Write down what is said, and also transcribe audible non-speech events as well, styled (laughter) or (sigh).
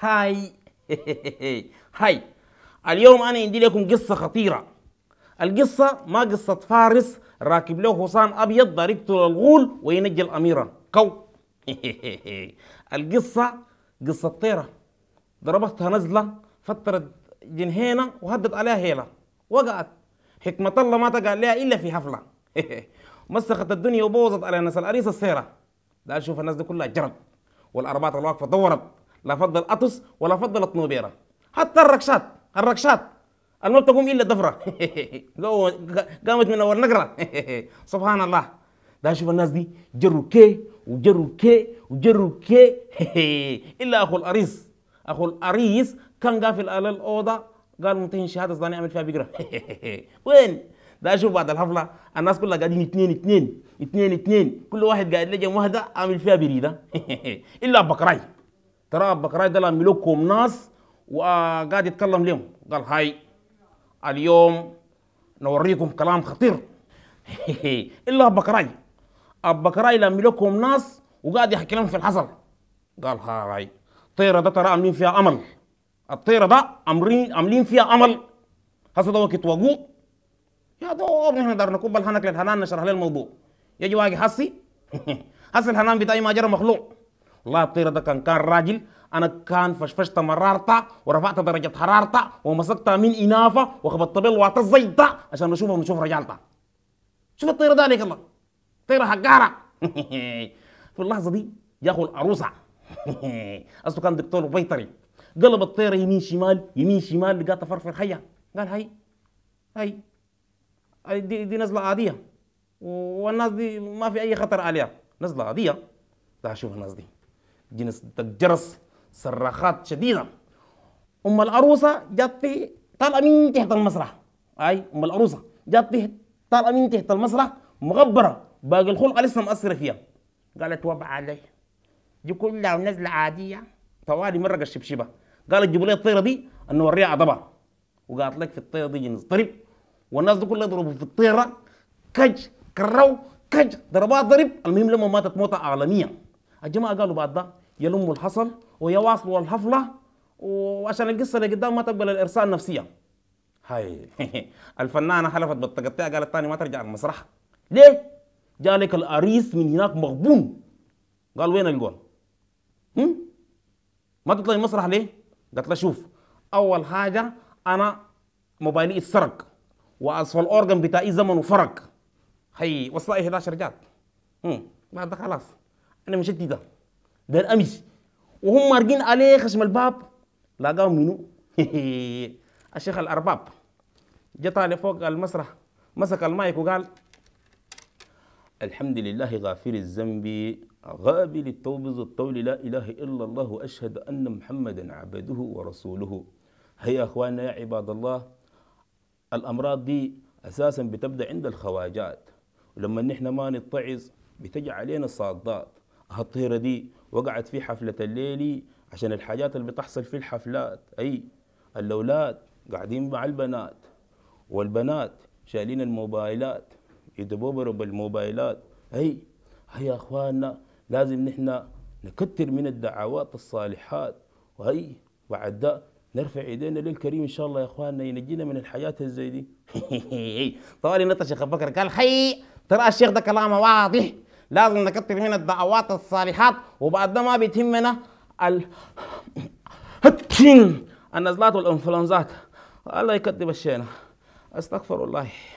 هاي (laughs) هاي اليوم انا عندي لكم قصه خطيره القصه ما قصه فارس راكب له حصان ابيض ضربته للغول وينجي الاميره كو (laughs) القصه قصه طيره ضربتها نزله فترت جنهينه وهدت عليها هيله وقعت حكمه الله ما تقع لها الا في حفله (laughs) مسخت الدنيا وبوظت على ناس الأريسة السيره ده شوف الناس دي كلها جرت والاربات الواقفه دورت لا فضل أطس ولا فضل طنوبيرة حتى الركشات الركشات الموت تقوم إلا الدفرة (laughs) قامت من أول نقرة (laughs) سبحان الله ده شوف الناس دي جروا كي وجروا كي وجروا كي (laughs) إلا أخو الأريس أخو الأريس كان قافل على الأوضة قال منتهي شهادة صداني أعمل فيها بقرة وين ده شوف بعد الحفلة الناس كلها قاعدين اثنين اثنين اثنين اثنين كل واحد قاعد لجم واحدة عامل فيها بريدة إلا بكراي ترى بكراي ده ملوكهم ناس وقاعد يتكلم لهم قال هاي اليوم نوريكم كلام خطير (laughs) الا بكراي بكراي لما لكم ناس وقاعد يحكي لهم في الحصل قال هاي الطيره ده ترى عاملين فيها امل الطيره ده عاملين عاملين فيها امل هسه ده وقت وقوع يا دوب نحن دار نكب الحنك للحنان نشرح للموضوع الموضوع يجي واجي حسي (laughs) هسه الحنان بتاعي ما جرى مخلوق الله يطير ده كان كان راجل انا كان فشفشت مرارته ورفعت درجه حرارته ومسكتها من انافه وخبطت بالواطه الزيطه عشان اشوفه ونشوف رجالته شوف الطيره ده عليك الله طيره حقاره (laughs) في اللحظه دي اخو العروسه (laughs) اصله كان دكتور بيطري قلب الطيره يمين شمال يمين شمال لقى تفرفر حيه قال هاي هاي دي, دي نزله عاديه والناس دي ما في اي خطر عليها نزله عاديه تعال شوف الناس دي جنس الجرس صراخات شديده ام العروسه جات في طالعه من تحت المسرح اي ام العروسه جات في طالعه من تحت المسرح مغبره باقي الخلقه لسه مأثره فيها قالت وبع علي دي كلها نزله عاديه طوالي مرق الشبشبه قالت جيبوا لي الطيره دي انه وريها عضبة وقالت لك في الطيره دي جنس ضرب والناس دي كلها ضربوا في الطيره كج كروا كج ضربات ضرب المهم لما ماتت موته عالميه الجماعه قالوا بعد ده يلموا الحصل ويواصلوا الحفله وعشان القصه اللي قدام ما تقبل الارسال نفسيا هاي (laughs) الفنانه حلفت بالتقطيع قالت تاني ما ترجع المسرح ليه؟ جالك الاريس من هناك مغبون قال وين الجول؟ هم؟ ما تطلع المسرح ليه؟ قالت له شوف اول حاجه انا موبايلي اتسرق واسفل الاورجن بتاعي زمنه فرق هي وصل 11 رجال بعد ده خلاص انا مشيت ده ده الامس وهم مارقين عليه خشم الباب لقاهم منو (laughs) الشيخ الارباب طالع فوق المسرح مسك المايك وقال الحمد لله غافر الذنب غابل التوب ذو الطول لا اله الا الله اشهد ان محمدا عبده ورسوله هيا اخواننا يا عباد الله الامراض دي اساسا بتبدا عند الخواجات ولما نحن ما نتعظ بتجي علينا الصادات هالطيرة دي وقعت في حفلة الليلي عشان الحاجات اللي بتحصل في الحفلات أي الأولاد قاعدين مع البنات والبنات شايلين الموبايلات يدبوبروا بالموبايلات أي هيا أخواننا لازم نحن نكتر من الدعوات الصالحات وهي بعد ده نرفع ايدينا للكريم ان شاء الله يا اخواننا ينجينا من الحياه الزي دي (laughs) طوالي نطش يا بكر قال خي ترى الشيخ ده كلامه واضح لازم نكتب هنا الدعوات الصالحات وبعد ده ما بيتهمنا ال النزلات والانفلونزات الله يكذب الشينا استغفر الله